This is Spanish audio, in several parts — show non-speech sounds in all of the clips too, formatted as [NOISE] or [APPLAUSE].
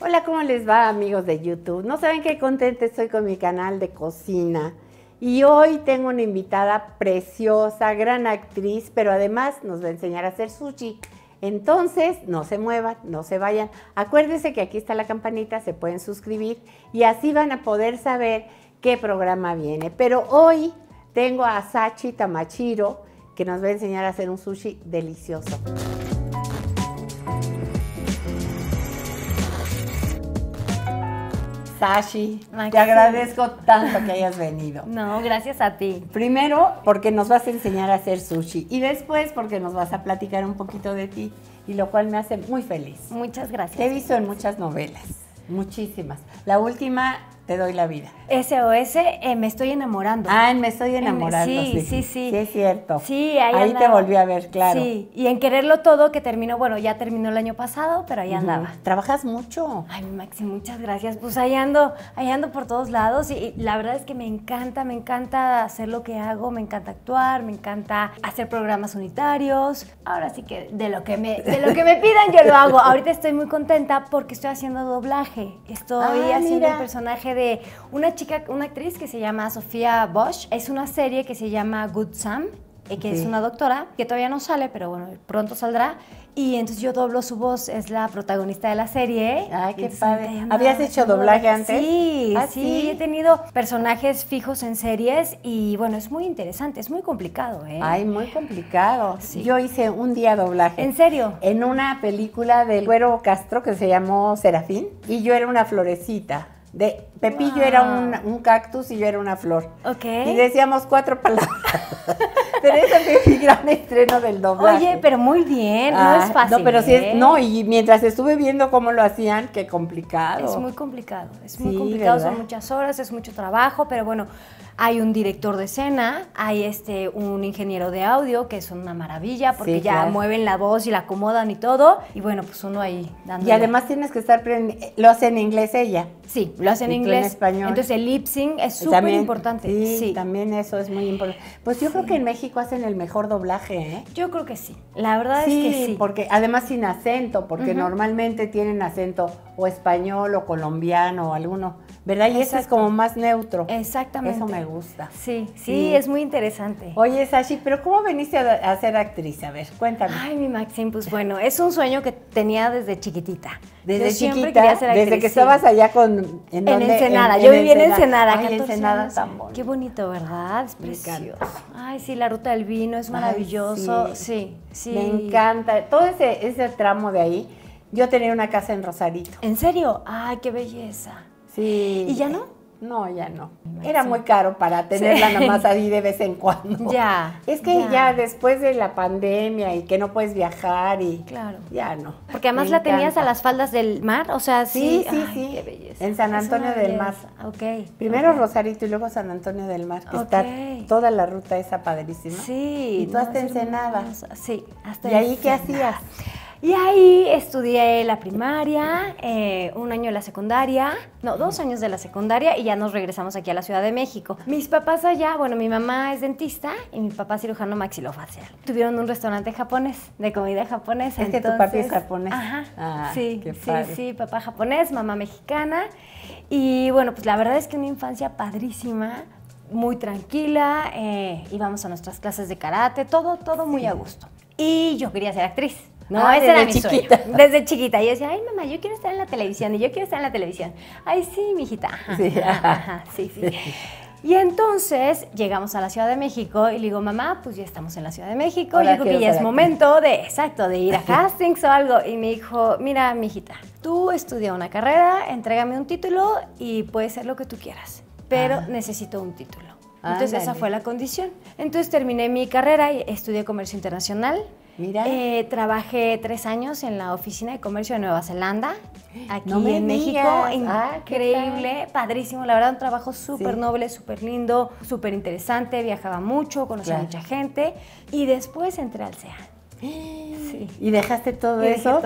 Hola, ¿cómo les va amigos de YouTube? No saben qué contenta estoy con mi canal de cocina. Y hoy tengo una invitada preciosa, gran actriz, pero además nos va a enseñar a hacer sushi. Entonces, no se muevan, no se vayan. Acuérdense que aquí está la campanita, se pueden suscribir y así van a poder saber qué programa viene. Pero hoy tengo a Sachi Tamachiro que nos va a enseñar a hacer un sushi delicioso. Sashi, te agradezco tanto que hayas venido. No, gracias a ti. Primero, porque nos vas a enseñar a hacer sushi y después porque nos vas a platicar un poquito de ti y lo cual me hace muy feliz. Muchas gracias. Te he visto en muchas novelas, muchísimas. La última, Te doy la vida. SOS, eh, me estoy enamorando. Ah, me estoy enamorando. sí, sí, sí, sí, es cierto. Sí, ahí, ahí te volví a ver, claro. Sí, y en Quererlo Todo, que terminó, bueno, ya terminó el año pasado, pero ahí andaba. Trabajas mucho. Ay, Maxi, muchas gracias. Pues ahí ando, ahí ando por todos lados y, la verdad es que me encanta, me encanta hacer lo que hago, me encanta actuar, me encanta hacer programas unitarios. Ahora sí que de lo que me, de lo que me pidan yo lo hago. Ahorita estoy muy contenta porque estoy haciendo doblaje. Estoy ah, haciendo el personaje de una una actriz que se llama Sofía Bosch. Es una serie que se llama Good Sam, eh, que es una doctora, que todavía no sale, pero bueno, pronto saldrá. Y entonces yo doblo su voz, es la protagonista de la serie. Ay, qué padre. ¿Habías hecho doblaje antes? Ah, sí, sí, he tenido personajes fijos en series y bueno, es muy interesante, es muy complicado, ¿eh? Ay, muy complicado. Sí. Yo hice un día doblaje. ¿En serio? En una película del Güero Castro que se llamó Serafín y yo era una florecita. De Pepillo era un, cactus y yo era una flor. Ok. Y decíamos cuatro palabras. [LAUGHS] pero ese es mi gran estreno del doble Oye, pero muy bien, no es ah, fácil. No, pero sí es, ¿eh? no, y mientras estuve viendo cómo lo hacían, qué complicado. Es muy complicado, es muy complicado, son muchas horas, es mucho trabajo, pero bueno, hay un director de escena, hay este un ingeniero de audio, que es una maravilla, porque ya mueven la voz y la acomodan y todo, y bueno, pues uno ahí dando. Y además tienes que estar, lo hace en inglés ella. Sí, lo hacen en inglés. español. Entonces el lip sync es súper importante. Sí, también eso es muy importante. Pues yo creo que en México hacen el mejor doblaje, ¿eh? Yo creo que sí. La verdad es que sí. porque además sin acento, porque normalmente tienen acento o español o colombiano o alguno, ¿verdad? Y eso es como más neutro. Exactamente. Eso me gusta. Sí, sí, es muy interesante. Oye, Sashi, pero ¿cómo veniste a, ser actriz? A ver, cuéntame. Ay, mi Maxim, pues bueno, es un sueño que tenía desde chiquitita. Desde chiquita, desde que estabas allá con en, Ensenada. Yo viví en Ensenada. Ensenada Qué bonito, ¿verdad? Es precioso. Ay, sí, la ruta del vino es maravilloso. sí. sí. Me encanta. Todo ese, ese tramo de ahí. Yo tenía una casa en Rosarito. ¿En serio? Ay, qué belleza. Sí. ¿Y ya no? No, ya no. Era muy caro para tenerla nomás ahí de vez en [LAUGHS] cuando. Ya. Es que ya. después de la pandemia y que no puedes viajar y. Claro. Ya no. Porque además la tenías a las faldas del mar, o sea, sí. Sí, sí, sí. belleza. En San Antonio del Mar. Ok. Primero Rosarito y luego San Antonio del Mar, que está toda la ruta esa padrísima. Sí. Y tú hasta Ensenada. Sí, hasta ¿Y ahí qué hacías? Y ahí estudié la primaria, eh, un año de la secundaria, no, dos años de la secundaria y ya nos regresamos aquí a la Ciudad de México. Mis papás allá, bueno, mi mamá es dentista y mi papá cirujano maxilofacial. Tuvieron un restaurante japonés, de comida japonesa. Es que tu papi es japonés. Ajá. Ah, sí, sí, sí, papá japonés, mamá mexicana. Y bueno, pues la verdad es que una infancia padrísima muy tranquila, eh, íbamos a nuestras clases de karate, todo, todo muy a gusto. Y yo quería ser actriz. No, ah, desde era mi chiquita. Sueño. [LAUGHS] Desde chiquita. Yo decía, ay, mamá, yo quiero estar en la televisión y yo quiero estar en la televisión. Ay, sí, mijita. sí. sí, Y entonces llegamos a la Ciudad de México y le digo, mamá, pues ya estamos en la Ciudad de México, y yo creo que ya es momento de, exacto, de ir a [LAUGHS] castings o algo. Y me dijo, mira, mijita, tú estudia una carrera, entrégame un título y puede ser lo que tú quieras, pero ah. necesito un título. entonces esa fue la condición. Entonces terminé mi carrera y estudié comercio internacional. Eh, trabajé tres años en la Oficina de Comercio de Nueva Zelanda, [GASPS] aquí en México. Ah, Increíble, padrísimo. La verdad, un trabajo súper noble, súper lindo, súper interesante. Viajaba mucho, conocía a mucha gente. Y después entré al CEA. [GASPS] Sí. Y dejaste todo eso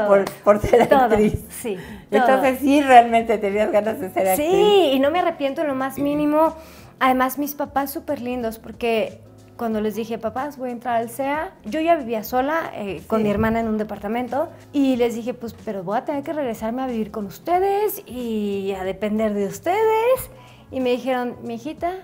Por, ser actriz. Sí. Entonces sí, realmente tenías ganas de ser actriz. Sí, y no me arrepiento en lo más mínimo. Además, mis papás súper lindos, porque cuando les dije, papás, voy a entrar al SEA, yo ya vivía sola eh, con mi hermana en un departamento y les dije, pues, pero voy a tener que regresarme a vivir con ustedes y a depender de ustedes. Y me dijeron, mi hijita,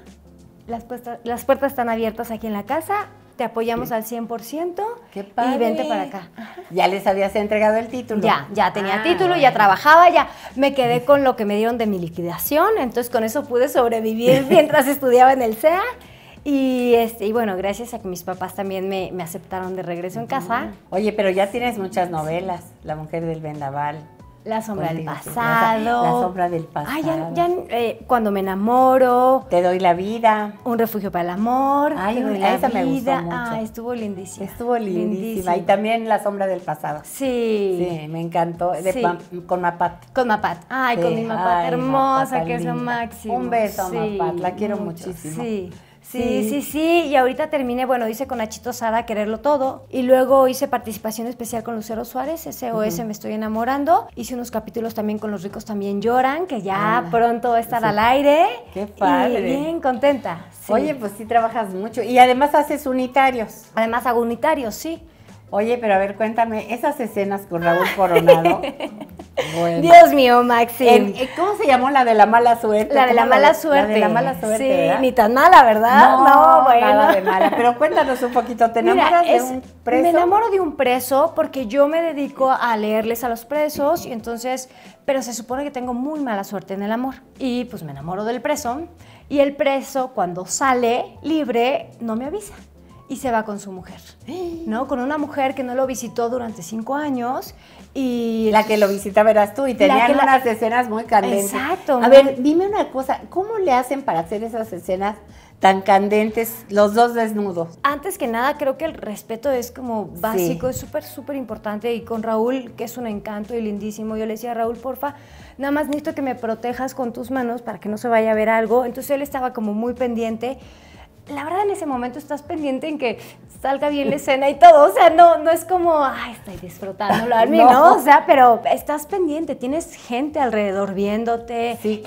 las, las puertas están abiertas aquí en la casa, te apoyamos al 100% y vente para acá. Ya les habías entregado el título. Ya, ya tenía ah, título, ya trabajaba, ya me quedé con lo que me dieron de mi liquidación, entonces con eso pude sobrevivir [LAUGHS] mientras estudiaba en el SEA y, este, y bueno, gracias a que mis papás también me, aceptaron de regreso en casa. Oye, pero ya tienes muchas novelas, La mujer del vendaval. La sombra del pasado. La sombra del ah, pasado. Ay, ya, eh, cuando me enamoro. Te doy la vida. Un refugio para el amor. Ay, esa vida. me gustó ah, mucho. Ah, estuvo lindísima. Estuvo lindísima. Y también la sombra del pasado. Sí. Sí, me encantó. con Mapat. Con Mapat. Ay, con mi Mapat hermosa, que es lo máximo. Un beso, Mapat. La quiero muchísimo. Sí. Sí, sí, sí, Y ahorita terminé, bueno, hice con Achito Sara, Quererlo Todo. Y luego hice participación especial con Lucero Suárez, SOS Me Estoy Enamorando. Hice unos capítulos también con Los Ricos También Lloran, que ya ah, pronto va a estar al aire. Qué padre. bien contenta. Oye, pues sí trabajas mucho. Y además haces unitarios. Además hago unitarios, sí. Oye, pero a ver, cuéntame, esas escenas con Raúl Coronado. [LAUGHS] Dios mío, Maxi. Eh, ¿Cómo se llamó la de la mala suerte? La de la mala suerte. La de la mala suerte. Sí, ni tan mala, ¿verdad? No, bueno. de mala. Pero cuéntanos un poquito, ¿te enamoras de un preso? Me enamoro de un preso porque yo me dedico a leerles a los presos y entonces, pero se supone que tengo muy mala suerte en el amor. Y pues me enamoro del preso y el preso cuando sale libre no me avisa y se va con su mujer, [GASPS] ¿no? Con una mujer que no lo visitó durante cinco años y... La que lo visita, verás tú y tenían unas escenas muy candentes. Exacto. A ver, dime una cosa, ¿cómo le hacen para hacer esas escenas tan candentes, los dos desnudos? Antes que nada, creo que el respeto es como básico, es súper, súper importante y con Raúl, que es un encanto y lindísimo, yo le decía, a Raúl, porfa, nada más necesito que me protejas con tus manos para que no se vaya a ver algo. Entonces él estaba como muy pendiente la verdad en ese momento estás pendiente en que salga bien la escena y todo, o sea, no, no es como, ay, estoy disfrutándolo a [LAUGHS] mí, no. O sea, pero estás pendiente, tienes gente alrededor viéndote, este,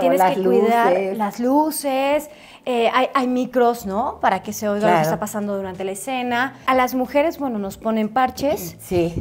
tienes que cuidar las luces, eh, hay, hay, micros, ¿no? Para que se oiga lo que está pasando durante la escena. A las mujeres, bueno, nos ponen parches. [CLEARS THROAT] Sí.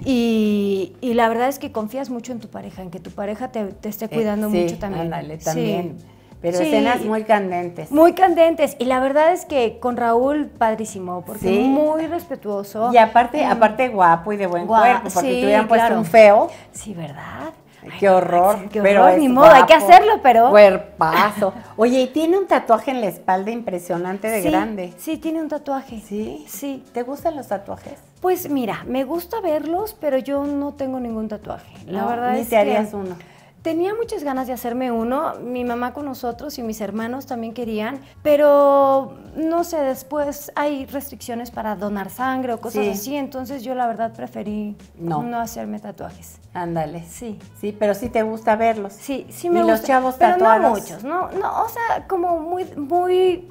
Y, la verdad es que confías mucho en tu pareja, en que tu pareja te, esté eh, cuidando mucho también. Ándale, también. Sí. Pero escenas muy candentes. Muy candentes. Y la verdad es que con Raúl, padrísimo, porque muy respetuoso. Y aparte, mm. aparte guapo y de buen cuerpo, porque te hubieran puesto un feo. Sí, ¿verdad? qué horror. qué horror, pero ni modo, hay que hacerlo, pero. Cuerpazo. Oye, y tiene un tatuaje en la espalda impresionante de grande. Sí, tiene un tatuaje. ¿Sí? Sí. ¿Te gustan los tatuajes? Pues mira, me gusta verlos, pero yo no tengo ningún tatuaje. La no, verdad ni te harías uno. Tenía muchas ganas de hacerme uno, mi mamá con nosotros y mis hermanos también querían, pero no sé, después hay restricciones para donar sangre o cosas así, entonces yo la verdad preferí no, hacerme tatuajes. Ándale. Sí. Sí, pero sí te gusta verlos. Sí, sí me ¿Y los chavos pero No muchos, no, no, o sea, como muy, muy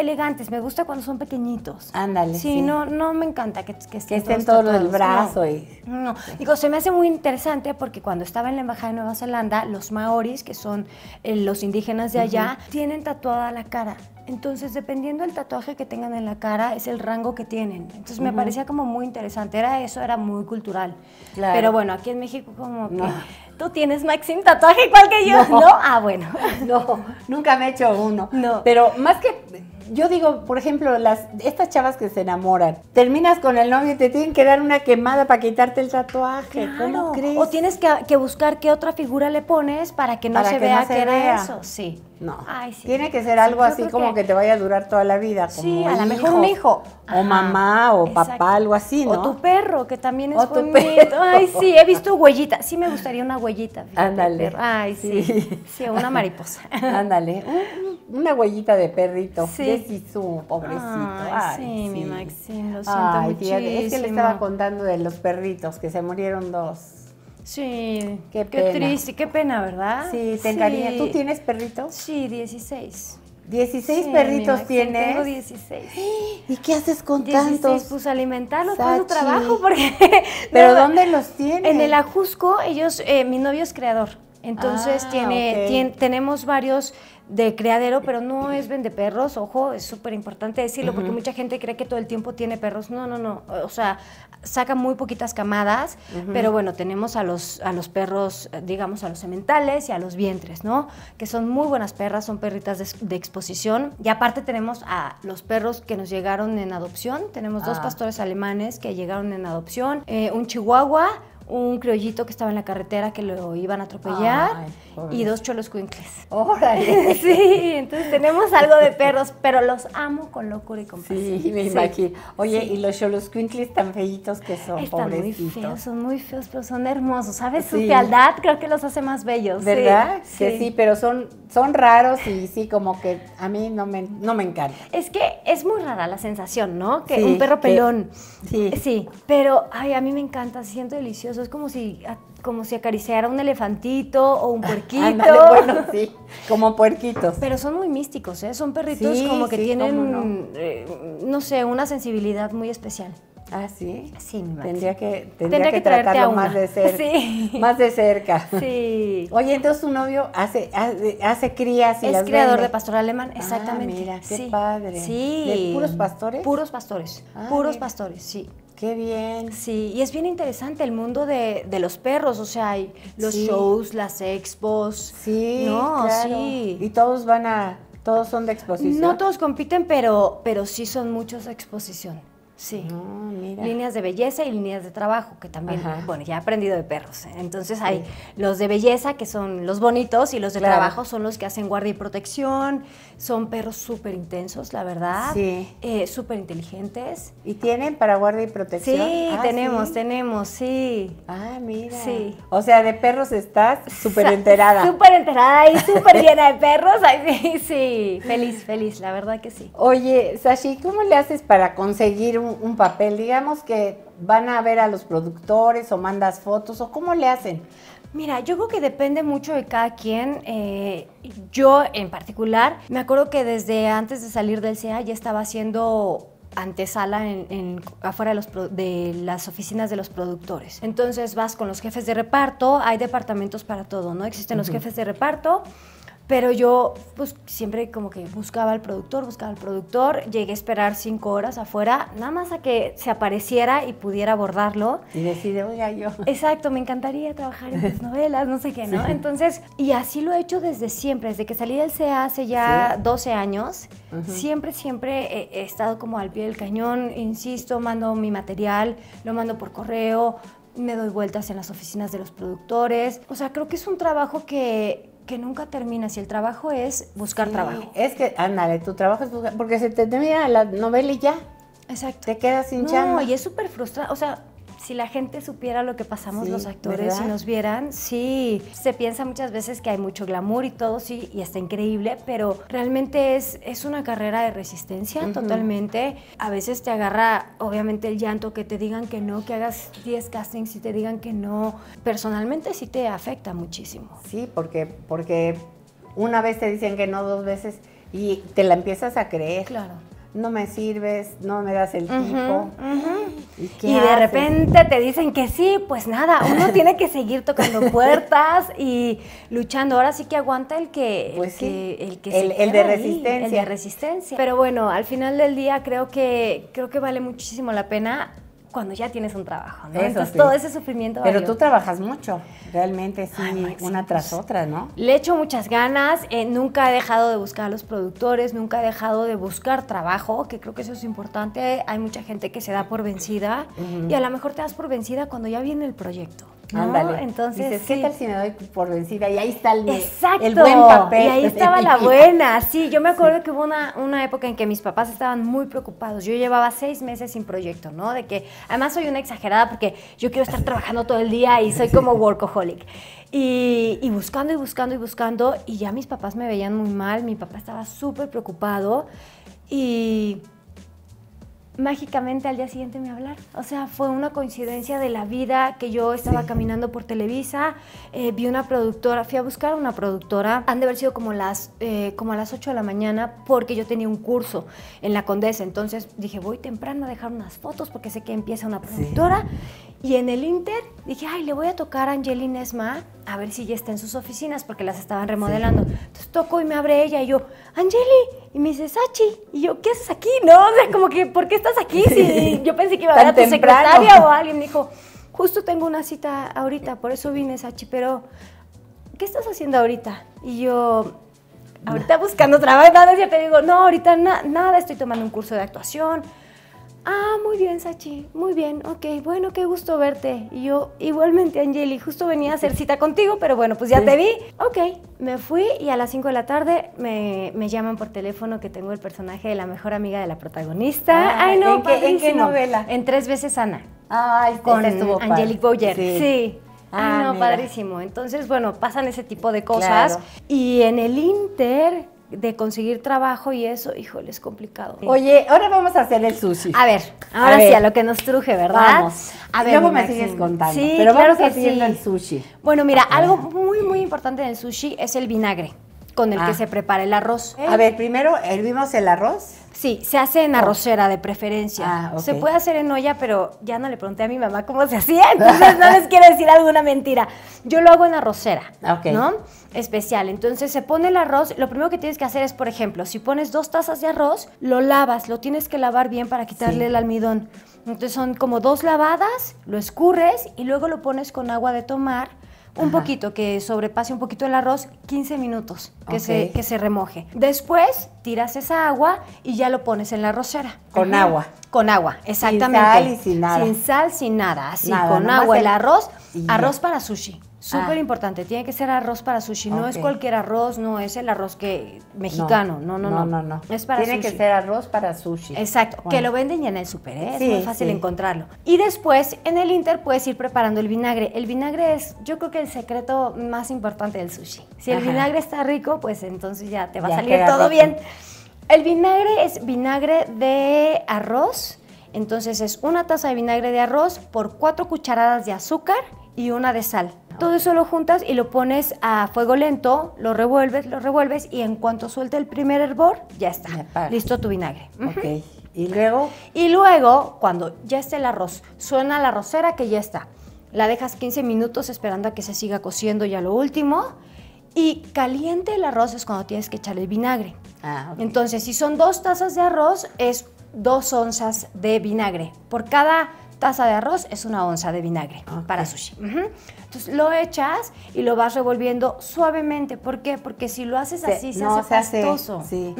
elegantes, me gusta cuando son pequeñitos. Ándale. Sí, No, no me encanta que, estén, todos, los el brazo. y... digo, se me hace muy interesante porque cuando estaba en la Embajada de Nueva Zelanda, los maoris, que son eh, los indígenas de allá, tienen tatuada la cara. Entonces, dependiendo del tatuaje que tengan en la cara, es el rango que tienen. Entonces, me parecía como muy interesante. Era eso, era muy cultural. Pero bueno, aquí en México como que... Tú tienes, Maxim, tatuaje igual que yo, ¿no? Ah, bueno. [LAUGHS] No, nunca me he hecho uno. No. Pero más que yo digo, por ejemplo, las, estas chavas que se enamoran, terminas con el novio y te tienen que dar una quemada para quitarte el tatuaje. ¿Cómo crees? O tienes que, buscar qué otra figura le pones para que no se vea que era eso. Sí. No. Tiene que ser algo así como que... te vaya a durar toda la vida. Como sí, a lo mejor un hijo. o mamá, o papá, algo así, ¿no? O tu perro, que también es o bonito. Ay, sí, he visto huellita, Sí me gustaría una huellita. Ándale. Ay, sí. sí. una mariposa. [LAUGHS] Ándale. una huellita de perrito. Sí. su pobrecito. Ay, sí, mi Maxi, lo Ay, es que le estaba contando de los perritos, que se murieron dos Sí, qué, triste, qué pena, ¿verdad? Sí, te ¿Tú tienes perritos? Sí, 16. 16 perritos tienes. Tengo 16. ¿Y qué haces con tantos? Pues alimentarlos, su pues, trabajo porque. [LAUGHS] [LAUGHS] Pero ¿dónde los tienes? En el Ajusco, ellos, eh, mi novio es creador. Entonces ah, tiene, tenemos varios de criadero, pero no es vende perros, ojo, es súper importante decirlo, porque mucha gente cree que todo el tiempo tiene perros. No, no, no. O sea, saca muy poquitas camadas, pero bueno, tenemos a los, a los perros, digamos, a los sementales y a los vientres, ¿no? Que son muy buenas perras, son perritas de, exposición. Y aparte tenemos a los perros que nos llegaron en adopción. Tenemos dos ah. pastores alemanes que llegaron en adopción, eh, un chihuahua un criollito que estaba en la carretera que lo iban a atropellar y dos cholos cuincles. ¡Órale! [LAUGHS] sí, entonces tenemos algo de perros, pero los amo con locura y compasión. Sí, me imagino. Oye, y los cholos cuincles tan feitos que son, Están muy feos, son muy feos, pero son hermosos. ¿Sabes? Su fealdad creo que los hace más bellos. ¿Verdad? Que sí, pero son son raros y sí, como que a mí no me, no me encanta. Es que es muy rara la sensación, ¿no? Que un perro pelón. sí. Sí, pero ay, a mí me encanta, siento delicioso. Es como si, como si acariciara un elefantito o un ah, puerquito. bueno, sí, como puerquitos. Pero son muy místicos, ¿eh? Son perritos como que tienen, no. Eh, no sé, una sensibilidad muy especial. Ah, sí. Sí, Tendría que, tendría, que, tratarlo más de cerca. [LAUGHS] Sí. Más de cerca. Sí. Oye, entonces tu novio hace, hace, crías y Es criador de pastor alemán, ah, exactamente. mira, qué padre. Sí. puros pastores? Puros pastores. Ah, puros pastores, sí. Qué bien. Sí, y es bien interesante el mundo de, los perros, o sea, hay los shows, las expos. Sí, no, sí. Y todos van a, todos son de exposición. No todos compiten, pero, pero sí son muchos de exposición. Sí. Líneas de belleza y líneas de trabajo, que también, bueno, ya he aprendido de perros. ¿eh? Entonces hay los de belleza, que son los bonitos, y los de trabajo son los que hacen guardia y protección. Son perros súper intensos, la verdad. Sí. Eh, súper inteligentes. ¿Y tienen para guardia y protección? Sí, ah, tenemos, tenemos, sí. Ah, mira. Sí. O sea, de perros estás súper enterada. súper enterada y súper llena de perros. sí, sí. Feliz, feliz, la verdad que sí. Oye, Sashi, ¿cómo le haces para conseguir un un, papel? Digamos que van a ver a los productores o mandas fotos o cómo le hacen. Mira, yo creo que depende mucho de cada quien. Eh, yo en particular, me acuerdo que desde antes de salir del CEA ya estaba haciendo antesala en, afuera de, las oficinas de los productores. Entonces vas con los jefes de reparto, hay departamentos para todo, ¿no? Existen los jefes de reparto, pero yo pues siempre como que buscaba al productor, buscaba al productor, llegué a esperar cinco horas afuera, nada más a que se apareciera y pudiera abordarlo. Y decide, oiga, yo. Exacto, me encantaría trabajar en las [LAUGHS] novelas, no sé qué, ¿no? Entonces, y así lo he hecho desde siempre, desde que salí del CEA hace ya 12 años, siempre, siempre he estado como al pie del cañón, insisto, mando mi material, lo mando por correo, me doy vueltas en las oficinas de los productores. O sea, creo que es un trabajo que, que nunca termina. Si el trabajo es buscar trabajo. Es que, ándale, tu trabajo es buscar, porque se te termina la novela y ya. Exacto. Te quedas sin no, No, y es súper frustrante. O sea, si la gente supiera lo que pasamos los actores y nos vieran, sí. Se piensa muchas veces que hay mucho glamour y todo, sí, y está increíble, pero realmente es, es una carrera de resistencia totalmente. A veces te agarra, obviamente, el llanto, que te digan que no, que hagas 10 castings y te digan que no. Personalmente sí te afecta muchísimo. Sí, porque, porque una vez te dicen que no, dos veces, y te la empiezas a creer. Claro no me sirves, no me das el tiempo. ¿Y, de repente te dicen que sí, pues nada, uno [LAUGHS] tiene que seguir tocando puertas y luchando. Ahora sí que aguanta el que, el pues que, de resistencia. el de resistencia. Pero bueno, al final del día creo que creo que vale muchísimo la pena cuando ya tienes un trabajo, ¿no? Entonces todo ese sufrimiento. Pero tú trabajas mucho, realmente sí, una tras pues, otra, ¿no? Le echo muchas ganas, eh, nunca he dejado de buscar a los productores, nunca he dejado de buscar trabajo, que creo que eso es importante. Hay mucha gente que se da por vencida y a lo mejor te das por vencida cuando ya viene el proyecto. ¿no? Entonces, ¿qué tal si me doy por vencida? Y ahí está el, el buen papel. Y ahí este, estaba la [LAUGHS] buena. Sí, yo me acuerdo que hubo una, época en que mis papás estaban muy preocupados. Yo llevaba seis meses sin proyecto, ¿no? De que, además soy una exagerada porque yo quiero estar trabajando todo el día y soy como [LAUGHS] workaholic. Y, y buscando y buscando y buscando. Y ya mis papás me veían muy mal. Mi papá estaba súper preocupado. Y mágicamente al día siguiente me hablar, O sea, fue una coincidencia de la vida que yo estaba caminando por Televisa, eh, vi una productora, fui a buscar a una productora, han de haber sido como, las, eh, como a las 8 de la mañana porque yo tenía un curso en la Condesa, entonces dije, voy temprano a dejar unas fotos porque sé que empieza una productora. Y en el Inter dije, ay, le voy a tocar a Angelina Esma a ver si ya está en sus oficinas porque las estaban remodelando. Entonces toco y me abre ella y yo, Angeli, y me dice, Sachi. Y yo, ¿qué haces aquí? No, o sea, como que, ¿por qué estás aquí? [LAUGHS] yo pensé que iba a ver a tu secretaria o alguien. Me dijo, justo tengo una cita ahorita, por eso vine, Sachi, pero ¿qué estás haciendo ahorita? Y yo, ahorita buscando trabajo, ya [LAUGHS] te digo, no, ahorita nada, estoy tomando un curso de actuación ah, muy bien, Sachi, muy bien, ok, bueno, qué gusto verte. Y yo, igualmente, Angeli, justo venía a hacer cita contigo, pero bueno, pues ya te vi. Ok, me fui y a las 5 de la tarde me, llaman por teléfono que tengo el personaje de la mejor amiga de la protagonista. Ah, Ay, no, ¿en qué, ¿en qué, novela? En Tres veces Ana. Ay, ah, con estuvo Angelique Boyer. sí. Ah, Ay, no, padrísimo. Entonces, bueno, pasan ese tipo de cosas. Y en el Inter de conseguir trabajo y eso, híjole, es complicado. Oye, ahora vamos a hacer el sushi. A ver, ahora sí, a lo que nos truje, ¿verdad? Vamos. A ver, me sigues contando, sí, pero vamos haciendo el sushi. Bueno, mira, algo muy, muy importante del sushi es el vinagre con el que ah. se prepara el arroz. A ver, primero hervimos el arroz. Sí, se hace en oh. arrocera de preferencia. Ah, se puede hacer en olla, pero ya no le pregunté a mi mamá cómo se hacía, entonces no les quiero decir alguna mentira. Yo lo hago en arrocera, ¿no? Especial. Entonces se pone el arroz, lo primero que tienes que hacer es, por ejemplo, si pones dos tazas de arroz, lo lavas, lo tienes que lavar bien para quitarle el almidón. Entonces son como dos lavadas, lo escurres y luego lo pones con agua de tomar un poquito, que sobrepase un poquito el arroz, 15 minutos que, se, que se remoje. Después tiras esa agua y ya lo pones en la arrocera. Con agua. Con agua, exactamente. Sin sal y sin nada. Sin sal, sin nada, así con agua, el, arroz, arroz para sushi. Súper ah. importante, tiene que ser arroz para sushi, no es cualquier arroz, no es el arroz que mexicano, no, no, no, no, no. Es tiene que ser arroz para sushi. Exacto, que lo venden ya en el súper, ¿eh? es muy fácil encontrarlo. Y después en el Inter puedes ir preparando el vinagre. El vinagre es, yo creo que el secreto más importante del sushi. Si el vinagre está rico, pues entonces ya te va a salir todo bien. El vinagre es vinagre de arroz, entonces es una taza de vinagre de arroz por cuatro cucharadas de azúcar y una de sal. Todo eso lo juntas y lo pones a fuego lento, lo revuelves, lo revuelves y en cuanto suelte el primer hervor, ya está. Listo tu vinagre. Ok. ¿Y luego? Y luego, cuando ya esté el arroz, suena la arrocera que ya está. La dejas 15 minutos esperando a que se siga cociendo ya lo último. Y caliente el arroz es cuando tienes que echarle el vinagre. Ah, Entonces, si son dos tazas de arroz, es dos onzas de vinagre. Por cada taza de arroz es una onza de vinagre para sushi. Entonces lo echas y lo vas revolviendo suavemente. ¿Por qué? Porque si lo haces así se, hace pastoso. Sí.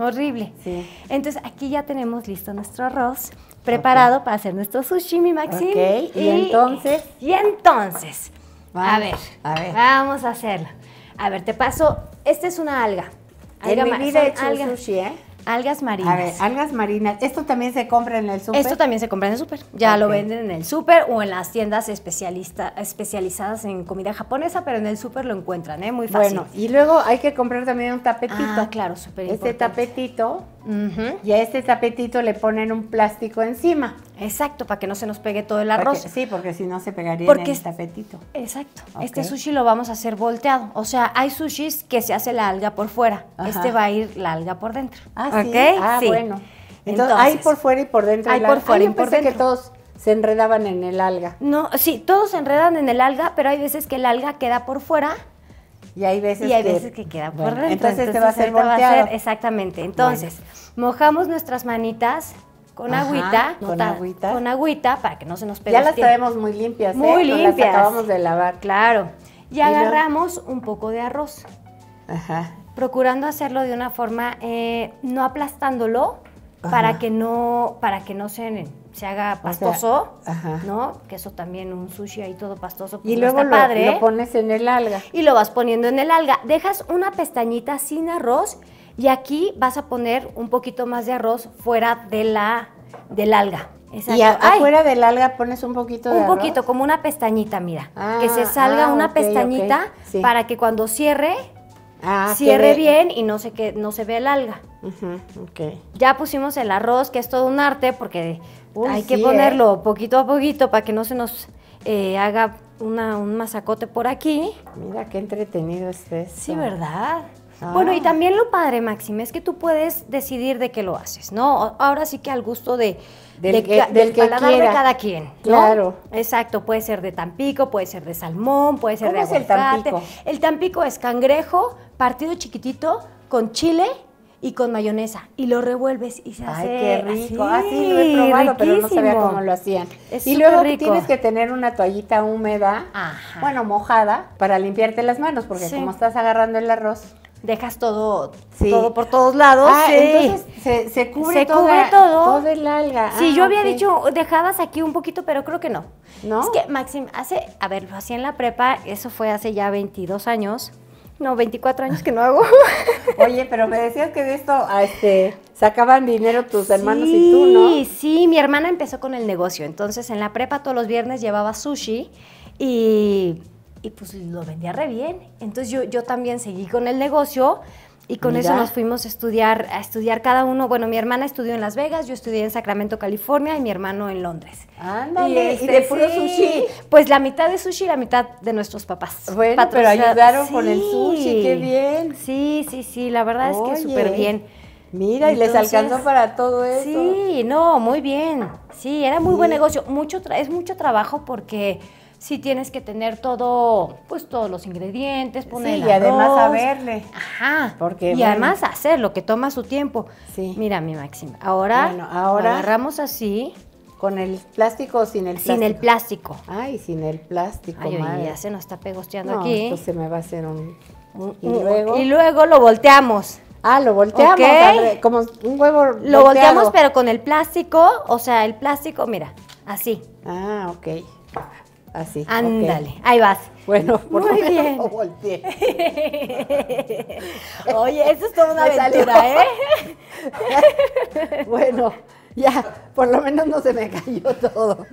horrible. Sí. Entonces aquí ya tenemos listo nuestro arroz preparado para hacer nuestro sushi, mi Maxi. Ok. ¿Y, entonces. Y entonces. a, ver, a ver, vamos a hacerlo. A ver, te paso. Esta es una alga. en mi vida he sushi, ¿eh? Algas marinas. A ver, algas marinas. ¿Esto también se compra en el súper? Esto también se compra en el súper. Ya lo venden en el súper o en las tiendas especialista, especializadas en comida japonesa, pero en el súper lo encuentran, ¿eh? Muy fácil. Bueno, y luego hay que comprar también un tapetito. Ah, claro, súper este importante. Este tapetito y a este tapetito le ponen un plástico encima. Exacto, para que no se nos pegue todo el arroz. sí, porque si no se pegaría porque en el tapetito. Exacto. Este sushi lo vamos a hacer volteado. O sea, hay sushis que se hace la alga por fuera. Este va a ir la alga por dentro. Ah, sí. Ah, bueno. Entonces, hay por fuera y por dentro. Hay por fuera y que todos se enredaban en el alga. No, sí, todos se enredan en el alga, pero hay veces que el alga queda por fuera y hay veces, que, queda por Entonces, entonces, va a ser ser, exactamente. Entonces, mojamos nuestras manitas con agüita, con agüita, con agüita para que no se nos pegue. Ya las traemos muy limpias, ¿eh? muy limpias. Las acabamos de lavar. Claro. Y, agarramos un poco de arroz. Ajá. Procurando hacerlo de una forma eh, no aplastándolo para que no para que no se se haga pastoso, ¿no? Que eso también un sushi ahí todo pastoso. Pues, y luego lo, pones en el alga. Y lo vas poniendo en el alga. Dejas una pestañita sin arroz y aquí vas a poner un poquito más de arroz fuera de la del alga. Exacto. Y afuera del alga pones un poquito de Un poquito, como una pestañita, mira. que se ah, salga ah, una pestañita para que cuando cierre Ah, cierre bien y no se, que, no se ve el alga. Ya pusimos el arroz, que es todo un arte, porque hay que ponerlo poquito a poquito para que no se nos eh, haga una, un masacote por aquí. Mira qué entretenido es este, Sí, ¿verdad? Bueno, y ah. también lo padre, Máxima, es que tú puedes decidir de qué lo haces, ¿no? Ahora sí que al gusto de, del, que, de cada quien. Claro. Exacto, puede ser de Tampico, puede ser de salmón, puede ser de aguacate. el, tampico? es cangrejo, partido chiquitito, con chile y con mayonesa y lo revuelves y se hace Ay, qué rico. Así, ah, lo he probado, pero no sabía cómo lo hacían. y luego tienes que tener una toallita húmeda, bueno, mojada para limpiarte las manos porque como estás agarrando el arroz, dejas todo, todo por todos lados. Ah, entonces se, se cubre, se cubre todo. Todo el alga. Sí, ah, yo había dicho, dejabas aquí un poquito, pero creo que no. ¿No? Es que, Maxim, hace, a ver, lo hacía en la prepa, eso fue hace ya 22 años. No, 24 años que no hago. [LAUGHS] Oye, pero me decías que de esto ah, este, sacaban dinero tus hermanos y tú, ¿no? Sí, sí, mi hermana empezó con el negocio. Entonces, en la prepa todos los viernes llevaba sushi y y pues lo vendía re bien. Entonces yo, también seguí con el negocio y con eso nos fuimos a estudiar, a estudiar cada uno. Bueno, mi hermana estudió en Las Vegas, yo estudié en Sacramento, California, y mi hermano en Londres. Ándale, y, de este, puro sushi. Pues la mitad de sushi y la mitad de nuestros papás. Bueno, pero ayudaron con el sushi, qué bien. Sí, sí, sí, la verdad es que súper bien. Mira, y les alcanzó para todo eso. Sí, no, muy bien. Sí, era muy buen negocio. Mucho es mucho trabajo porque sí tienes que tener todo, pues todos los ingredientes, poner sí, el y además a verle. Ajá. Porque, y además además hacerlo, que toma su tiempo. Sí. Mira, mi Máxima, ahora, bueno, ahora agarramos así. ¿Con el plástico o sin el plástico? Sin el plástico. Ay, sin el plástico, Ay, ya se nos está pegosteando aquí. esto se me va a hacer un... y, luego? y luego lo volteamos. Ah, lo volteamos, ¿Ok? como un huevo Lo volteamos, pero con el plástico, o sea, el plástico, mira, así. Ah, ok. Así. Ándale, ahí vas. Bueno, por Muy lo bien. volteé. [LAUGHS] Oye, eso es toda una me aventura, ¿eh? [LAUGHS] bueno, ya, por lo menos no se me cayó todo.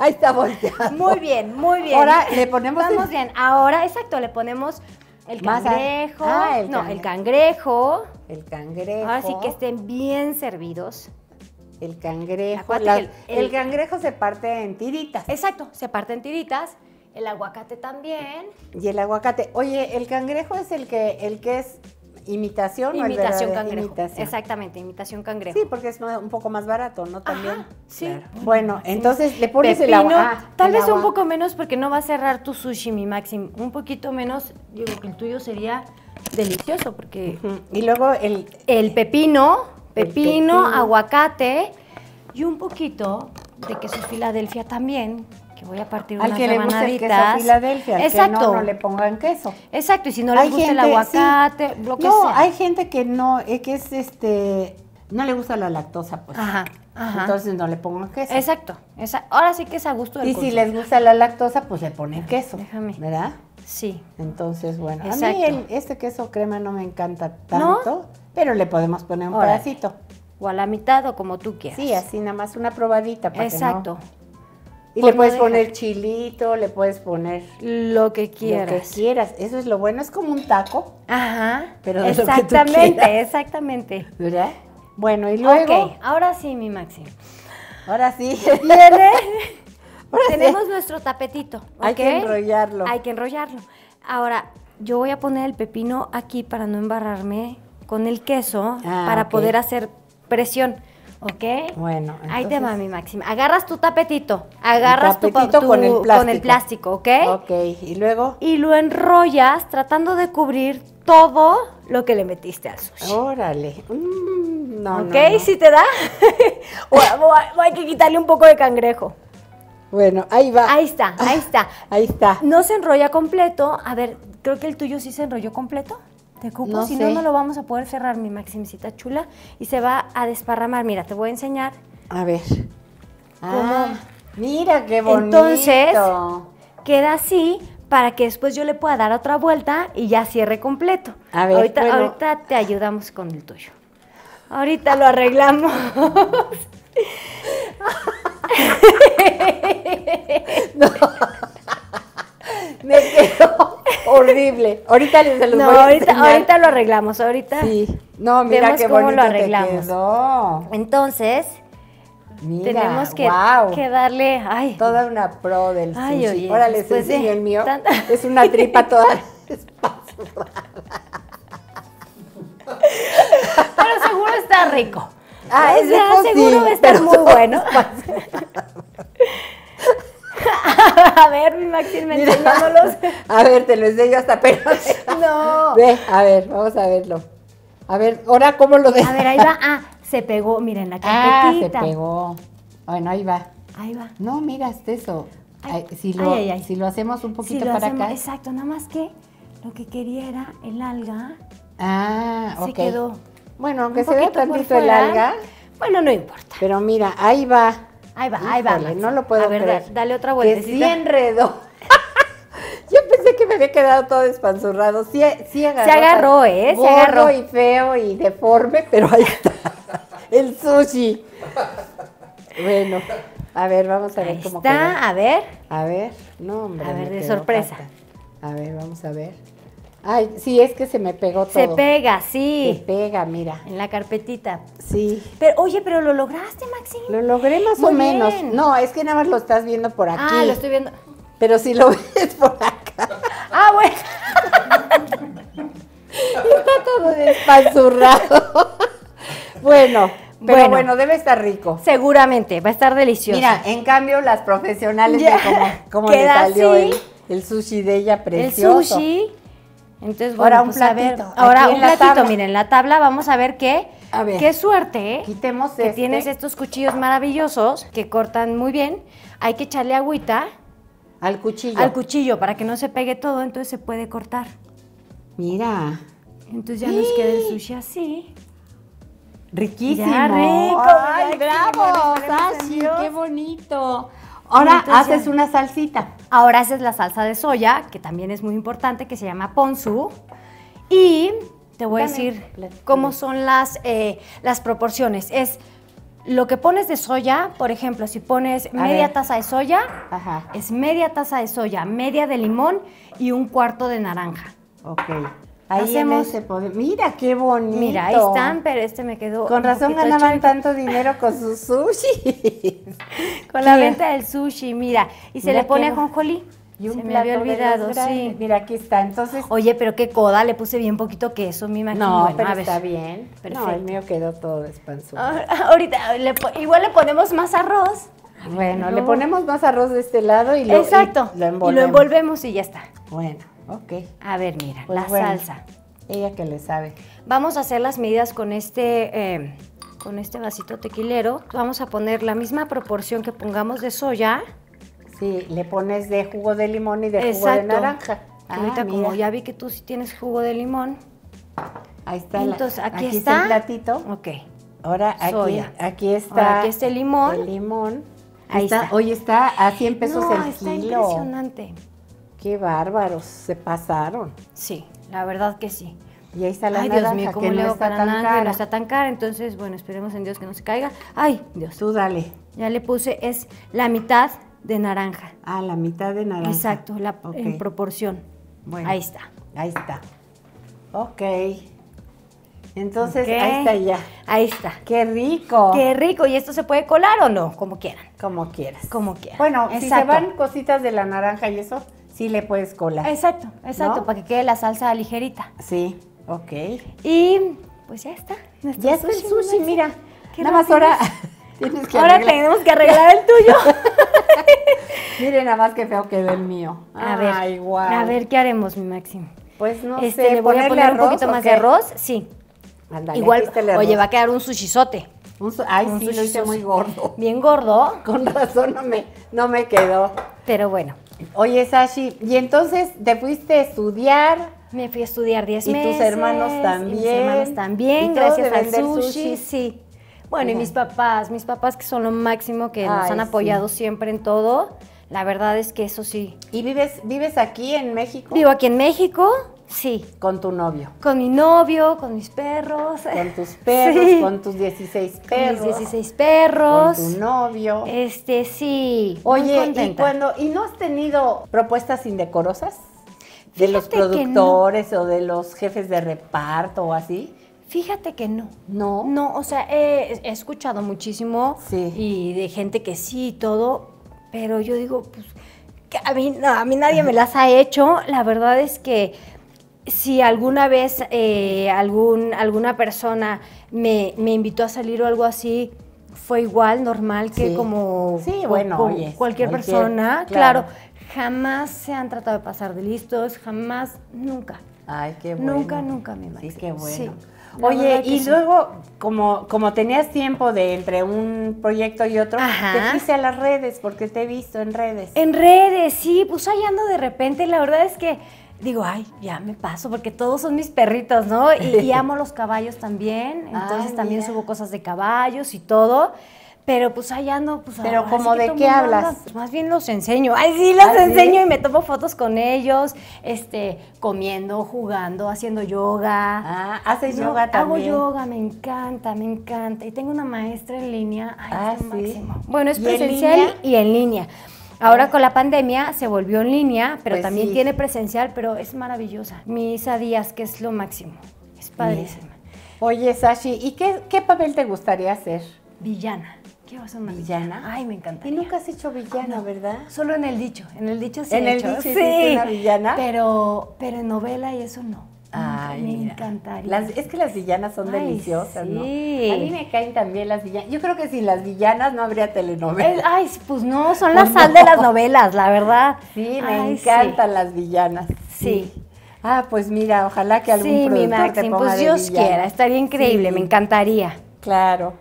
Ahí está volteado. Muy bien, muy bien. Ahora le ponemos. Vamos bien. Ahora, exacto, le ponemos el cangrejo. Ah, no, el cangrejo. El cangrejo. Ahora sí que estén bien servidos. El cangrejo. el, cangrejo se parte en tiritas. Exacto, se parte en tiritas. El aguacate también. Y el aguacate. Oye, el cangrejo es el que, el que es imitación. Imitación cangrejo. Exactamente, imitación cangrejo. Sí, porque es un poco más barato, ¿no? También. sí. Bueno, entonces le pones el ah, tal vez un poco menos porque no va a cerrar tu sushi, mi máximo. Un poquito menos, creo que el tuyo sería delicioso porque... Y luego el... El pepino pepino, aguacate y un poquito de queso Filadelfia también, que voy a partir unas al que Le gusta queso Filadelfia, Exacto. que no, le pongan queso. Exacto, y si no le gusta el aguacate, No, hay gente que no, es eh, que es este, no le gusta la lactosa, pues. Ajá. Entonces no le pongan queso. Exacto. ahora sí que es a gusto del Y si les gusta la lactosa, pues le ponen queso. Déjame. ¿Verdad? Sí. Entonces, bueno, a mí este queso crema no me encanta tanto pero le podemos poner un pedacito. O a la mitad o como tú quieras. Sí, así nada más una probadita para Exacto. Y le pues puedes poner chilito, le puedes poner lo que quieras. Lo que quieras. Eso es lo bueno, es como un taco. Ajá. Pero exactamente, lo que exactamente. ¿Verdad? Bueno, y luego. Ok, ahora sí, mi máximo Ahora sí. Viene. [LAUGHS] Tenemos nuestro tapetito. Hay que enrollarlo. Hay que enrollarlo. Ahora, yo voy a poner el pepino aquí para no embarrarme con el queso ah, para poder hacer presión. ¿Ok? Bueno. Entonces, Ahí te va mi máxima. Agarras tu tapetito. Agarras tu, tapetito con, el plástico. con el plástico, ¿ok? Ok, y luego. Y lo enrollas tratando de cubrir todo lo que le metiste al sushi. Órale. Mm, no, ¿Ok? Si te da? [LAUGHS] hay que quitarle un poco de cangrejo. Bueno, ahí va. Ahí está, ahí está. [LAUGHS] Ahí está. No se enrolla completo. A ver, creo que el tuyo sí se enrolló completo. Te ocupo, si no, no lo vamos a poder cerrar, mi maximicita chula. Y se va a desparramar. Mira, te voy a enseñar. A ver. Ah, mira qué bonito. Entonces, queda así para que después yo le pueda dar otra vuelta y ya cierre completo. A ver, ahorita, ahorita te ayudamos con el tuyo. Ahorita lo arreglamos. [LAUGHS] no. horrible. Ahorita les los no, ahorita, lo arreglamos, ahorita. Sí. No, mira qué bonito lo arreglamos. quedó. Entonces, tenemos que, que, darle, ay, toda una pro del sushi. Ay, oye, Ahora les enseño el mío. Es una tripa toda [LAUGHS] Pero seguro está rico. Ah, o sea, seguro sí, va a estar muy bueno. [LAUGHS] a ver, mi máximo, me [LAUGHS] A ver, te lo enseño hasta apenas. [LAUGHS] no. Ve, a ver, vamos a verlo. A ver, ahora cómo lo dejo. A ver, ahí va. Ah, se pegó, miren, la carpetita. Ah, se pegó. Bueno, ahí va. Ahí va. No, mira, este eso. si, lo, si, lo, hacemos un poquito para acá. Exacto, nada más que lo que quería era el alga. Ah, se quedó. Bueno, aunque se vea tantito el alga. Bueno, no importa. Pero mira, ahí va. Ahí va, ahí va. No lo puedo a ver, creer. dale otra vueltecita. Que sí enredó. [LAUGHS] Yo pensé que me había quedado todo espansurrado, Sí, sí Se agarró, ¿eh? Se agarró. y feo y deforme, pero ahí está. [LAUGHS] El sushi. Bueno, a ver, vamos a ver cómo está, a ver. A ver, no, hombre. A ver, de sorpresa. A ver, vamos a ver. Ay, sí, es que se me pegó todo. Se pega, sí. Se pega, mira. En la carpetita. Sí. Pero, oye, pero lo lograste, Maxi. Lo logré más o menos. No, es que nada más lo estás viendo por ah, aquí. Ah, lo estoy viendo. Pero si lo [LAUGHS] ves por acá. Ah, bueno. [LAUGHS] Está todo despanzurrado. [LAUGHS] bueno. Pero bueno, debe estar rico. Seguramente, va a estar delicioso. Mira, en cambio, las profesionales, cómo, le salió el, el, sushi de ella precioso. El sushi entonces, ahora un pues, platito. ahora un platito, miren, la tabla vamos a ver qué, a ver, qué suerte quitemos que este. tienes estos cuchillos maravillosos que cortan muy bien. Hay que echarle agüita. Al cuchillo. Al cuchillo, para que no se pegue todo, entonces se puede cortar. Mira. Entonces ya nos queda el sushi así. Riquísimo. rico. Ay, bravo, qué bonito. Ahora haces una salsita. Ahora haces la salsa de soya, que también es muy importante, que se llama ponzu. Y te voy a decir cómo son las, eh, las proporciones. Es lo que pones de soya, por ejemplo, si pones media taza de soya, es media taza de soya, media de limón y un cuarto de naranja. Ok. Ahí hacemos se puede. Mira qué bonito. Mira, ahí están, pero este me quedó. Con razón ganaban tanto dinero con su [LAUGHS] sushi. con la venta del sushi, mira. Y se le pone jonjolí. se me había olvidado, sí. Mira, aquí está. Entonces. Oye, pero qué coda, le puse bien poquito queso, me imagino. No, pero está bien. Perfecto. No, el mío quedó todo espanzoso. Ah, [LAUGHS] ahorita, igual le ponemos más arroz. Bueno, le ponemos más arroz de este lado y lo, Exacto. Y lo envolvemos y ya está. Bueno. Ok. A ver, mira, pues la salsa. Ella que le sabe. Vamos a hacer las medidas con este, em, con este vasito tequilero. Vamos a poner la misma proporción que pongamos de soya. Sí, le pones de jugo de limón y de jugo de naranja. ahorita ah, como ya vi que tú sí tienes jugo de limón. Ahí está. Entonces, la, aquí, aquí está. el platito. Ok. Ahora aquí, aquí está. aquí está el limón. El limón. Ahí está. Hoy está a 100 pesos el está impresionante. Qué bárbaros, se pasaron. Sí, la verdad que sí. Y ahí está la Ay, Dios mío, ¿cómo que no tan No está tan cara, entonces, bueno, esperemos en Dios que no se caiga. Ay, Dios. Tú dale. Ya le puse, es la mitad de naranja. Ah, la mitad de naranja. Exacto, la, en proporción. Bueno. Ahí está. Ahí está. Ok. Entonces, ahí está ya. Ahí está. ¡Qué rico! ¡Qué rico! ¿Y esto se puede colar o no? Como quieran. Como quieras. Como quieras. Bueno, si se van cositas de la naranja y eso, sí le puedes colar. Exacto, exacto, para que quede la salsa ligerita. Sí, ok. Y pues ya está. Ya está el sushi, mira. Nada más ahora... [LAUGHS] Ahora tenemos que arreglar el tuyo. [LAUGHS] Miren, nada más que feo quedó el mío. A ver, a ver, ¿qué haremos, mi Máximo? Pues no este, sé. Le voy a poner un poquito más de arroz, sí. Igual, oye, va a quedar un sushizote. Un Ay, sí, lo hice muy gordo. Bien gordo. [LAUGHS] Con razón no me, no me quedó. Pero bueno. Oye, Sashi, y entonces te fuiste a estudiar, me fui a estudiar 10 meses. Y tus hermanos también. Y mis hermanos también, gracias al sushi? Sí. Bueno, y mis papás, mis papás que son lo máximo, que nos han apoyado siempre en todo. La verdad es que eso sí. ¿Y vives, vives aquí en México? Vivo aquí en México. Sí. ¿Con tu novio? Con mi novio, con mis perros. Con tus perros, [LAUGHS] con tus 16 perros. Con mis 16 perros. Con tu novio. Este, sí. Oye, ¿y, cuando, ¿y no has tenido propuestas indecorosas? ¿De los productores o de los jefes de reparto o así? Fíjate que no. No. No, o sea, he, escuchado muchísimo sí. y de gente que sí y todo, pero yo digo, pues, a mí, no, a mí nadie me las ha hecho. La verdad es que si alguna vez eh, algún, alguna persona me, invitó a salir o algo así, fue igual, normal que como, cualquier, persona. Claro. jamás se han tratado de pasar de listos, jamás, nunca. Ay, qué bueno. Nunca, nunca me imagino. Sí, qué bueno. Oye, y luego, como, como tenías tiempo de entre un proyecto y otro, te fuiste a las redes, porque te he visto en redes. En redes, sí, pues ahí ando de repente. La verdad es que digo, ay, ya me paso, porque todos son mis perritos, ¿no? Y, [LAUGHS] amo los caballos también, entonces también subo cosas de caballos y todo. Pero pues allá no, pues Pero como de qué hablas? más bien los enseño. Ay, sí, los ¿Ah, enseño y me tomo fotos con ellos, este, comiendo, jugando, haciendo yoga. Ah, haces yoga también. Hago yoga, me encanta, me encanta. Y tengo una maestra en línea. Ay, ah, es máximo. Bueno, es presencial Y en línea. Ahora con la pandemia se volvió en línea, pero pues también tiene presencial, pero es maravillosa. Misa Díaz, que es lo máximo. Es padrísima. Oye, Sashi, ¿y qué, papel te gustaría hacer? Villana. ¿Qué vas a más? villana? Ay, me encanta. Y nunca has hecho villana, ah, ¿verdad? Solo en el dicho. En el dicho sí. En el dicho sí. villana. Pero, pero en novela y eso no. Ay, me encantaría. es que las villanas son deliciosas, A mí me caen también las villanas. Yo creo que sin las villanas no habría telenovelas. Ay, pues no, son la pues sal de las novelas, la verdad. Sí, me encantan las villanas. sí. Ah, pues mira, ojalá que algún sí, mi pues ponga pues Dios quiera, estaría increíble, me encantaría. Claro.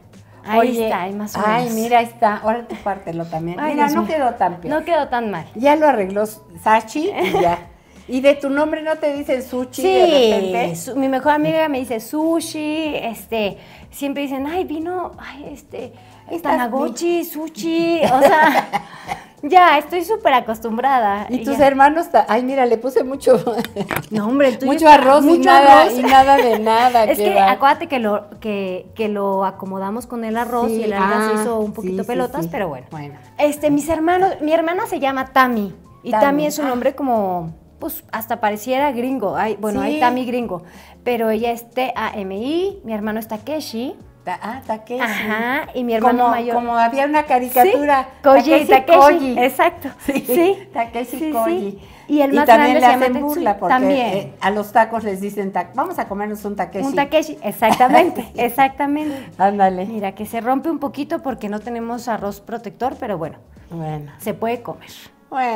Ahí está, hay más o Ay, mira, está. Ahora tú pártelo también. mira, no quedó tan peor. No quedó tan mal. Ya lo arregló Sachi y ya. [LAUGHS] ¿Y de tu nombre no te dicen sushi de repente? mi mejor amiga me dice sushi, este, siempre dicen, ay, vino, ay, este, Tamagotchi, sushi, o sea, [LAUGHS] ya, estoy súper acostumbrada. ¿Y, tus hermanos? Ay, mira, le puse mucho, [LAUGHS] no, hombre, mucho arroz, y, nada, y nada de nada. [LAUGHS] es que, acuérdate que lo, que, lo acomodamos con el arroz y el arroz ah, hizo un poquito pelotas, pero bueno. bueno. Este, mis hermanos, mi hermana se llama Tami, y Tami, es un ah. nombre como pues hasta pareciera gringo. Ay, bueno, ahí está mi gringo. Pero ella es T-A-M-I, mi hermano es Takeshi. ah, Takeshi. Ajá, y mi hermano mayor. Como había una caricatura. Sí. Koji Takeshi, Takeshi. Exacto. Sí. sí. Takeshi Koji. Y el más y también le hacen burla porque eh, a los tacos les dicen, vamos a comernos un takeshi. Un takeshi, exactamente, [LAUGHS] exactamente. Ándale. Mira, que se rompe un poquito porque no tenemos arroz protector, pero bueno, bueno. se puede comer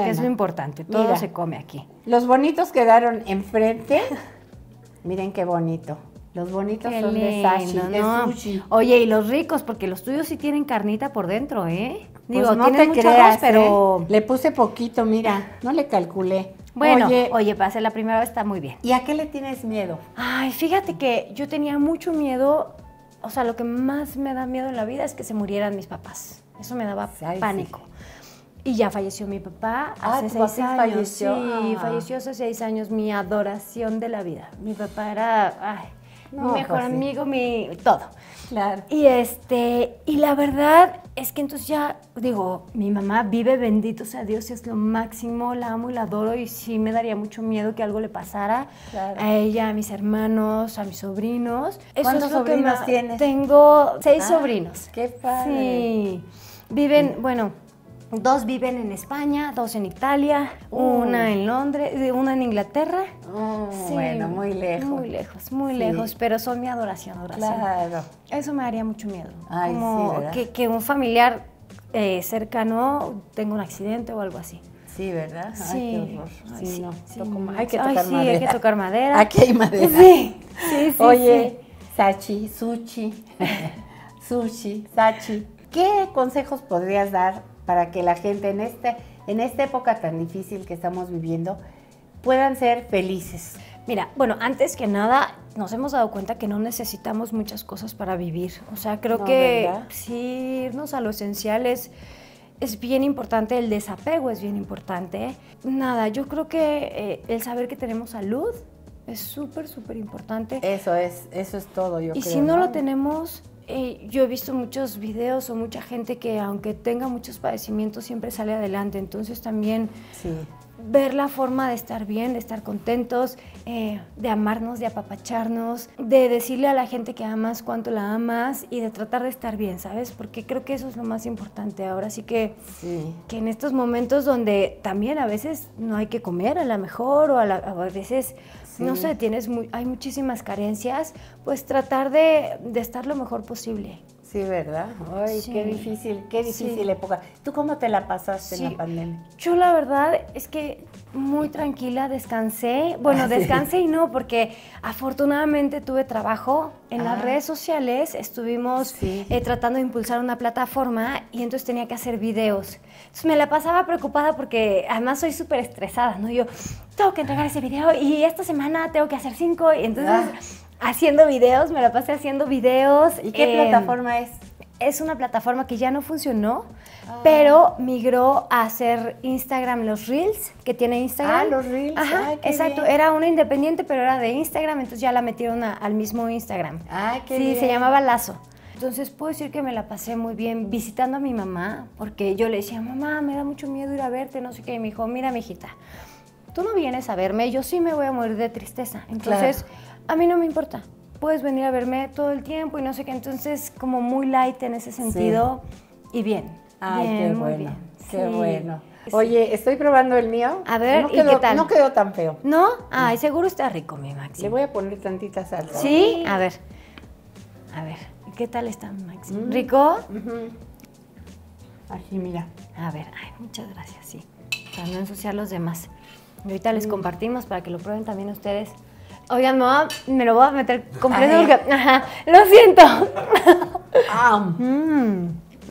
es lo importante, todo se come aquí. Los bonitos quedaron enfrente. Miren qué bonito. Los bonitos son de, Oye, y los ricos, porque los tuyos sí tienen carnita por dentro, ¿eh? Pues Digo, no te creas, ¿eh? pero... Le puse poquito, mira, no le calculé. Bueno, oye, oye, la primera vez está muy bien. ¿Y a qué le tienes miedo? Ay, fíjate que yo tenía mucho miedo, o sea, lo que más me da miedo en la vida es que se murieran mis papás. Eso me daba pánico. Y ya falleció mi papá ah, hace seis años. Sí, falleció hace seis años, mi adoración de la vida. Mi papá era ay, mi mejor amigo, mi todo. Claro. Y este, y la verdad es que entonces ya digo, mi mamá vive bendito sea Dios, es lo máximo, la amo y la adoro y sí me daría mucho miedo que algo le pasara a ella, a mis hermanos, a mis sobrinos. Eso ¿Cuántos es lo sobrinos tienes? Tengo seis ah, sobrinos. Qué padre. Sí. Viven, bueno, Dos viven en España, dos en Italia, una en Londres, eh, una en Inglaterra. Oh, bueno, muy lejos. Muy lejos, muy lejos, pero son mi adoración, adoración. Claro. Eso me haría mucho miedo. Como Que, un familiar eh, cercano tenga un accidente o algo así. Sí, ¿verdad? Sí. Ay, sí, hay que tocar madera. [LAUGHS] Aquí hay madera. Sí, sí, sí. [LAUGHS] Oye, Sachi, Sushi, [LAUGHS] Sushi, Sachi, ¿qué consejos podrías dar para que la gente en, este, en esta época tan difícil que estamos viviendo puedan ser felices. Mira, bueno, antes que nada nos hemos dado cuenta que no necesitamos muchas cosas para vivir. O sea, creo que irnos a lo esencial es, bien importante, el desapego es bien importante. Nada, yo creo que eh, el saber que tenemos salud es súper, súper importante. Eso es, eso es todo, yo y creo. Y si no lo tenemos, eh, yo he visto muchos videos o mucha gente que aunque tenga muchos padecimientos siempre sale adelante, entonces también ver la forma de estar bien, de estar contentos, eh, de amarnos, de apapacharnos, de decirle a la gente que amas cuánto la amas y de tratar de estar bien, ¿sabes? Porque creo que eso es lo más importante ahora, así que, que en estos momentos donde también a veces no hay que comer a la mejor o a, la, a veces no sé, tienes muy, hay muchísimas carencias, pues tratar de, de estar lo mejor posible. Sí, ¿verdad? Ay, qué difícil, qué difícil época. ¿Tú cómo te la pasaste en la pandemia? Yo la verdad es que muy tranquila, descansé. Bueno, ah, descansé y no, porque afortunadamente tuve trabajo. En las ah. redes sociales estuvimos eh, tratando de impulsar una plataforma y entonces tenía que hacer videos. Entonces me la pasaba preocupada porque además soy súper estresada, ¿no? Yo tengo que entregar ese video y esta semana tengo que hacer cinco y entonces... Ah haciendo videos, me la pasé haciendo videos. ¿Y qué em, plataforma es? Es una plataforma que ya no funcionó, ah. pero migró a hacer Instagram, los Reels, que tiene Instagram. Ah, los Reels. Ajá, exacto. Era una independiente, pero era de Instagram, entonces ya la metieron al mismo Instagram. Ah, qué Sí, se llamaba Lazo. Entonces puedo decir que me la pasé muy bien visitando a mi mamá, porque yo le decía, mamá, me da mucho miedo ir a verte, no sé qué. Y me dijo, mira, mijita, tú no vienes a verme, yo sí me voy a morir de tristeza. Entonces a mí no me importa, puedes venir a verme todo el tiempo y no sé qué, entonces como muy light en ese sentido y bien. Ay, qué bueno, qué bueno. Oye, estoy probando el mío. A ver, qué tal? No quedó tan feo. ¿No? Ay, seguro está rico, mi Maxi. Le voy a poner tantita salsa. ¿Sí? A ver. A ver, ¿qué tal está, Maxi? Mm. ¿Rico? mira. A ver, ay, muchas gracias, sí. Para no ensuciar los demás. Y ahorita les mm. compartimos para que lo prueben también ustedes. Oigan, mamá, me lo voy a meter completo porque. Ajá, lo siento. Ah. [LAUGHS]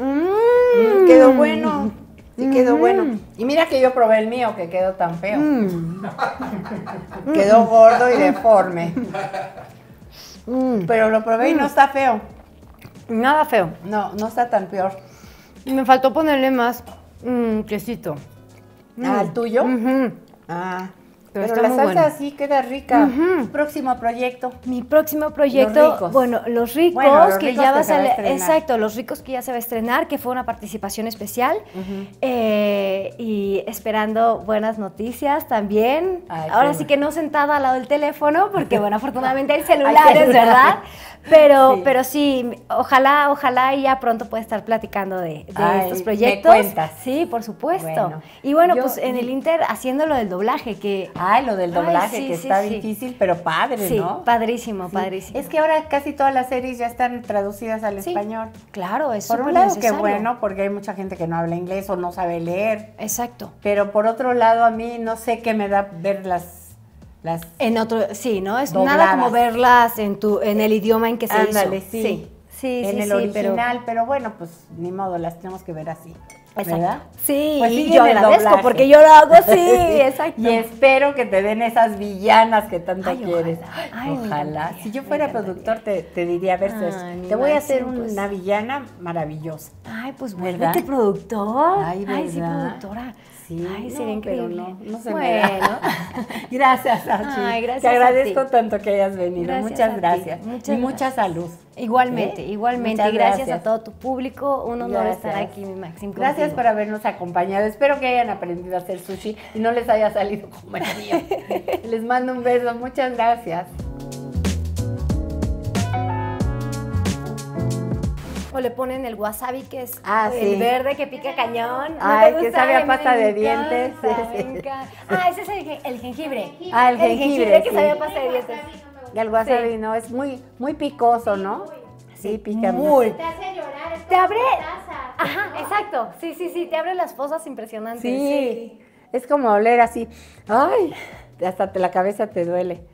Mm, mm, quedó mm. bueno. Sí, quedó bueno. Y mira que yo probé el mío, que quedó tan feo. [LAUGHS] quedó gordo y deforme. Pero lo probé y no está feo. Nada feo. No, no está tan peor. Me faltó ponerle más quesito. ¿Al tuyo? Ajá. Ah. Pero, la salsa sí así queda rica. Próximo proyecto. Mi próximo proyecto, bueno, los ricos que ya va a, salir. exacto, los ricos que ya se va a estrenar, que fue una participación especial eh, y esperando buenas noticias también. Ahora sí que no sentada al lado del teléfono, porque bueno, afortunadamente hay [LAUGHS] celulares, es verdad. Pero sí. pero sí, ojalá, ojalá y ya pronto pueda estar platicando de, de estos proyectos. Sí, por supuesto. y bueno, pues en el Inter haciendo lo del doblaje que ah lo del doblaje que está difícil, pero padre, sí, padrísimo, padrísimo. Es que ahora casi todas las series ya están traducidas al español. Claro, es Por un lado que bueno, porque hay mucha gente que no habla inglés o no sabe leer. Exacto. Pero por otro lado a mí no sé qué me da ver las las en otro, sí, ¿no? Es nada como verlas en tu, en el idioma en que se Ándale, sí. Sí. sí. Sí, en el original, pero... bueno, pues ni modo, las tenemos que ver así. ¿Verdad? Pues sí, y yo agradezco porque yo lo hago así, [LAUGHS] exacto. Y espero que te den esas villanas que tanto quieres. Ojalá. Ay, ojalá. si yo fuera productor, te, te, diría, a ver, te voy a hacer pues. una villana maravillosa. Ay, pues vuélvete productor. Ay, ¿verdad? Ay sí, productora. Ay, sí, Pero no, no se bueno. me [LAUGHS] gracias, Te agradezco tanto que hayas venido. ¿Eh? muchas gracias. y mucha salud. Igualmente, igualmente. y gracias, a todo tu público. Un honor estar aquí, mi Maxim. Gracias por habernos acompañado. Espero que hayan aprendido a hacer sushi y no les haya salido como el mío. [LAUGHS] les mando un beso. Muchas gracias. O le ponen el wasabi que es ah, el verde que pica cañón. Ay, que sabe a pasta de dientes. [LAUGHS] Ah, ese es el, jengibre. Ah, el jengibre. El jengibre que sabía a pasta de dientes. Y el wasabi no, es muy, muy picoso, ¿no? Sí, pica muy. Te hace llorar, te abre. Ajá, exacto. Sí, sí, sí, te abre las fosas impresionantes. sí. Es como oler así. Ay, hasta la cabeza te duele.